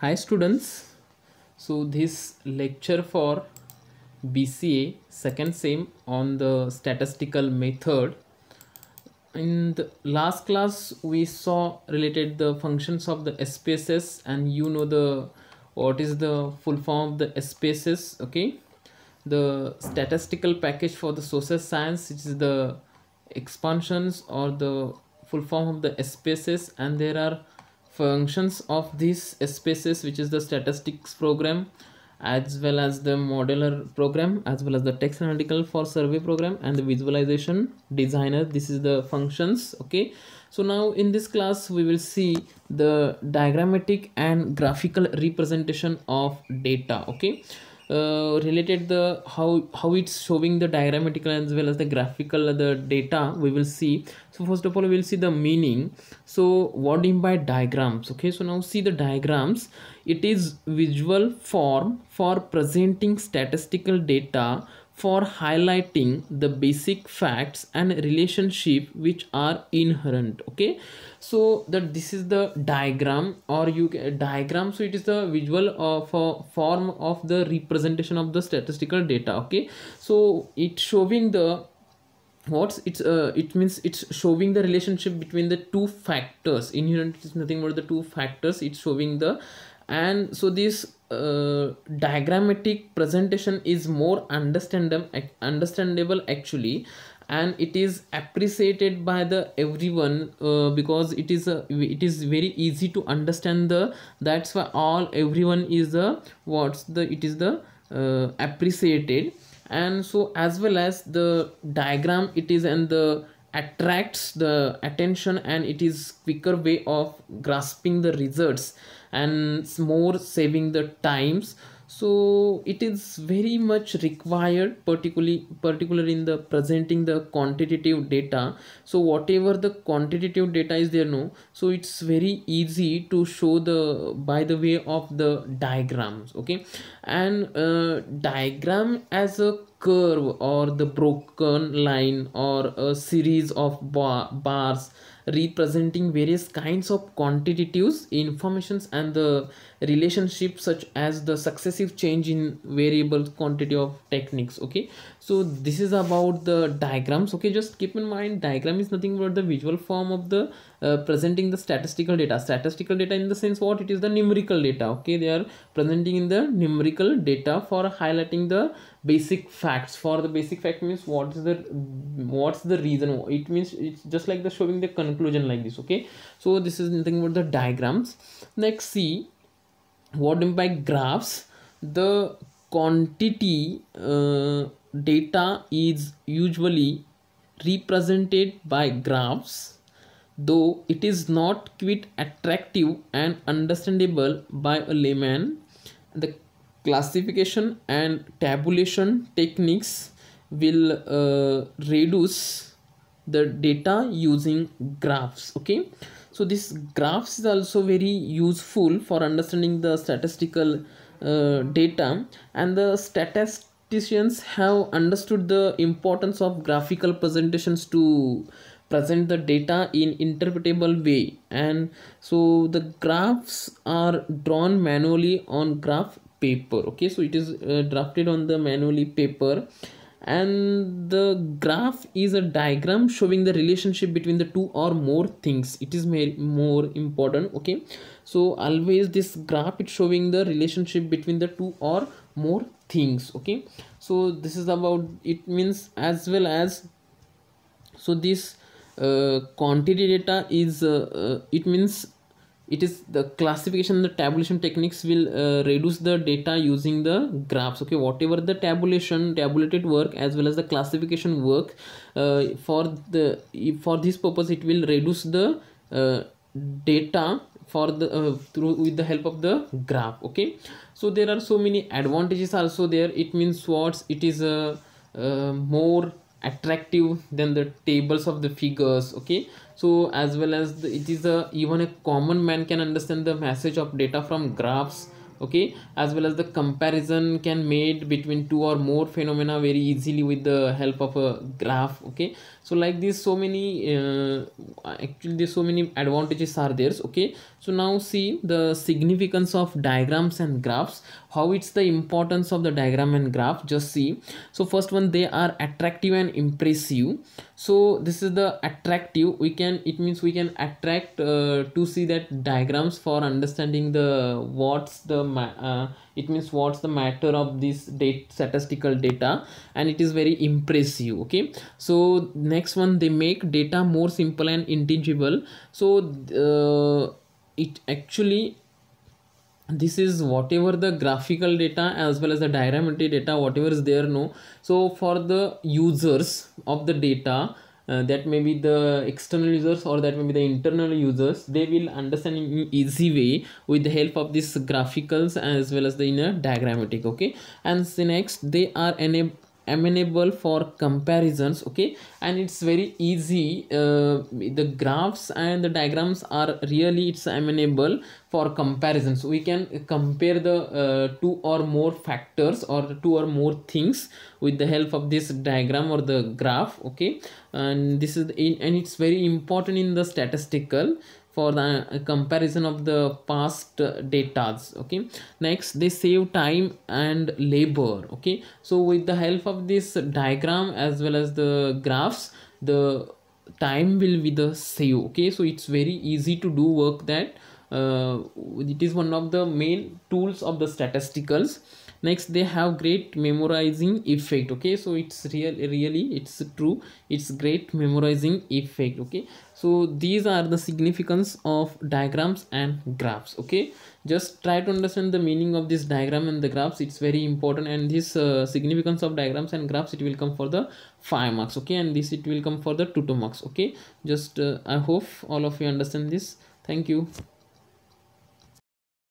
hi students so this lecture for bca second sem on the statistical method in the last class we saw related the functions of the spaces and you know the what is the full form of the spaces okay the statistical package for the social science which is the expansions or the full form of the spaces and there are functions of these spaces which is the statistics program as well as the modeler program as well as the text analytical for survey program and the visualization designer this is the functions okay so now in this class we will see the diagrammatic and graphical representation of data okay uh, related the how how it's showing the diagrammatical as well as the graphical the data we will see so first of all we'll see the meaning so what do you mean by diagrams okay so now see the diagrams it is visual form for presenting statistical data for highlighting the basic facts and relationship which are inherent okay so that this is the diagram or you diagram so it is the visual of a uh, form of the representation of the statistical data okay so it's showing the what's it's uh, it means it's showing the relationship between the two factors inherent is nothing but the two factors it's showing the and so this uh, diagrammatic presentation is more understandable understandable actually and it is appreciated by the everyone uh, because it is a it is very easy to understand the that's why all everyone is the what's the it is the uh, appreciated and so as well as the diagram it is and the attracts the attention and it is quicker way of grasping the results and more saving the times so it is very much required particularly particularly in the presenting the quantitative data so whatever the quantitative data is there no so it's very easy to show the by the way of the diagrams okay and uh, diagram as a curve or the broken line or a series of bar bars representing various kinds of quantitatives informations and the relationship such as the successive change in variable quantity of techniques okay so this is about the diagrams okay just keep in mind diagram is nothing but the visual form of the uh, presenting the statistical data statistical data in the sense what it is the numerical data okay they are presenting in the numerical data for highlighting the basic facts for the basic fact means what is the what's the reason it means it's just like the showing the conclusion like this okay so this is nothing about the diagrams next see what by graphs the quantity uh, data is usually represented by graphs Though it is not quite attractive and understandable by a layman, the classification and tabulation techniques will uh, reduce the data using graphs okay so this graphs is also very useful for understanding the statistical uh, data and the statisticians have understood the importance of graphical presentations to present the data in interpretable way and so the graphs are drawn manually on graph paper okay so it is uh, drafted on the manually paper and the graph is a diagram showing the relationship between the two or more things it is more important okay so always this graph it showing the relationship between the two or more things okay so this is about it means as well as so this uh, quantity data is uh, uh, it means it is the classification the tabulation techniques will uh, reduce the data using the graphs okay whatever the tabulation tabulated work as well as the classification work uh, for the for this purpose it will reduce the data for the uh, through with the help of the graph okay so there are so many advantages also there it means what it is a uh, uh, more attractive than the tables of the figures okay so as well as the, it is a even a common man can understand the message of data from graphs okay as well as the comparison can made between two or more phenomena very easily with the help of a graph okay so like this so many uh, actually there's so many advantages are there okay so now see the significance of diagrams and graphs how it's the importance of the diagram and graph just see so first one they are attractive and impressive so this is the attractive we can it means we can attract uh, to see that diagrams for understanding the what's the uh, it means what's the matter of this date statistical data and it is very impressive okay so next next one they make data more simple and intangible so uh, it actually this is whatever the graphical data as well as the diagrammatic data whatever is there no so for the users of the data uh, that may be the external users or that may be the internal users they will understand in easy way with the help of these graphicals as well as the inner diagrammatic okay and next they are enable amenable for comparisons okay and it's very easy uh, the graphs and the diagrams are really it's amenable for comparisons we can compare the uh, two or more factors or two or more things with the help of this diagram or the graph okay and this is in and it's very important in the statistical for the uh, comparison of the past uh, data okay next they save time and labor okay so with the help of this diagram as well as the graphs the time will be the save okay so it's very easy to do work that uh, it is one of the main tools of the statisticals next they have great memorizing effect okay so it's real really it's true it's great memorizing effect okay so these are the significance of diagrams and graphs okay just try to understand the meaning of this diagram and the graphs it's very important and this uh, significance of diagrams and graphs it will come for the 5 marks okay and this it will come for the 2 marks okay just uh, i hope all of you understand this thank you